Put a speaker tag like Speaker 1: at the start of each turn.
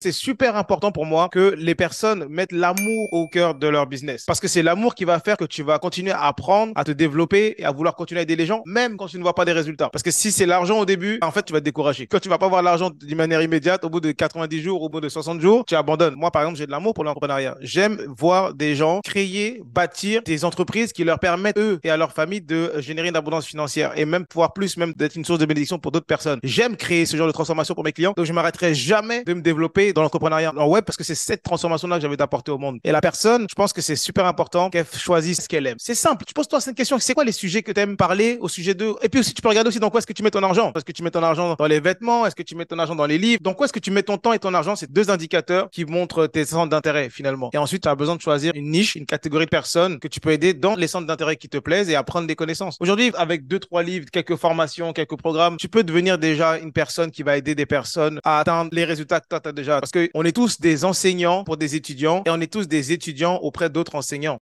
Speaker 1: C'est super important pour moi que les personnes mettent l'amour au cœur de leur business. Parce que c'est l'amour qui va faire que tu vas continuer à apprendre, à te développer et à vouloir continuer à aider les gens, même quand tu ne vois pas des résultats. Parce que si c'est l'argent au début, en fait, tu vas te décourager. Quand tu vas pas voir l'argent d'une manière immédiate, au bout de 90 jours, au bout de 60 jours, tu abandonnes. Moi, par exemple, j'ai de l'amour pour l'entrepreneuriat. J'aime voir des gens créer, bâtir des entreprises qui leur permettent, eux et à leur famille, de générer une abondance financière et même pouvoir plus, même d'être une source de bénédiction pour d'autres personnes. J'aime créer ce genre de transformation pour mes clients. Donc, je m'arrêterai jamais de me développer dans l'entrepreneuriat en web parce que c'est cette transformation-là que j'avais d'apporter au monde. Et la personne, je pense que c'est super important qu'elle choisisse ce qu'elle aime. C'est simple. Tu poses toi cette question. C'est quoi les sujets que tu aimes parler au sujet de, et puis aussi, tu peux regarder aussi dans quoi est-ce que tu mets ton argent. Parce que tu mets ton argent dans les vêtements? Est-ce que tu mets ton argent dans les livres? Dans quoi est-ce que tu mets ton temps et ton argent? C'est deux indicateurs qui montrent tes centres d'intérêt finalement. Et ensuite, tu as besoin de choisir une niche, une catégorie de personnes que tu peux aider dans les centres d'intérêt qui te plaisent et apprendre des connaissances. Aujourd'hui, avec deux, trois livres, quelques formations, quelques programmes, tu peux devenir déjà une personne qui va aider des personnes à atteindre les résultats que toi, tu as déjà parce qu'on est tous des enseignants pour des étudiants et on est tous des étudiants auprès d'autres enseignants.